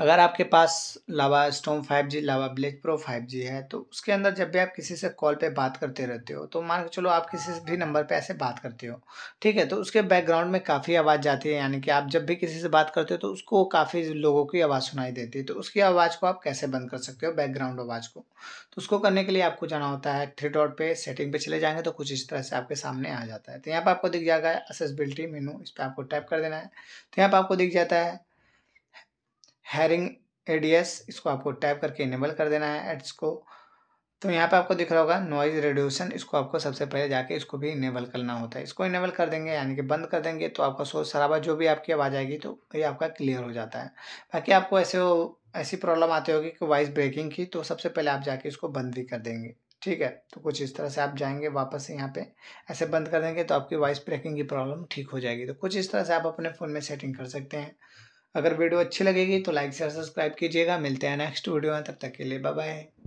अगर आपके पास लावा स्टोम 5G लावा Blaze pro 5G है तो उसके अंदर जब भी आप किसी से कॉल पे बात करते रहते हो तो मान के चलो आप किसी से भी नंबर पे ऐसे बात करते हो ठीक है तो उसके बैकग्राउंड में काफ़ी आवाज़ जाती है यानी कि आप जब भी किसी से बात करते हो तो उसको काफ़ी लोगों की आवाज़ सुनाई देती है तो उसकी आवाज़ को आप कैसे बंद कर सकते हो बैकग्राउंड आवाज़ को तो उसको करने के लिए आपको जाना होता है थ्री डॉट पर सेटिंग पे चले जाएंगे तो कुछ इस तरह से आपके सामने आ जाता है तो यहाँ पर आपको दिख जाएगा असेसबिलिटी मेनू इस पर आपको टाइप कर देना है तो यहाँ पर आपको दिख जाता है हैरिंग एडीएस इसको आपको टैप करके इनेबल कर देना है एड्स को तो यहाँ पे आपको दिख रहा होगा नॉइज़ रेड्यूशन इसको आपको सबसे पहले जाके इसको भी इनेबल करना होता है इसको इनेबल कर देंगे यानी कि बंद कर देंगे तो आपका शोर शराबा जो भी आपकी आवाज़ आएगी तो ये आपका क्लियर हो जाता है बाकी आपको ऐसे हो ऐसी प्रॉब्लम आती होगी कि वॉइस ब्रेकिंग की तो सबसे पहले आप जाके इसको बंद भी कर देंगे ठीक है तो कुछ इस तरह से आप जाएंगे वापस से यहाँ पे ऐसे बंद कर देंगे तो आपकी वॉइस ब्रेकिंग की प्रॉब्लम ठीक हो जाएगी तो कुछ इस तरह से आप अपने फ़ोन में सेटिंग कर सकते हैं अगर वीडियो अच्छी लगेगी तो लाइक शेयर सब्सक्राइब कीजिएगा मिलते हैं नेक्स्ट वीडियो में तब तक के लिए बाय बाय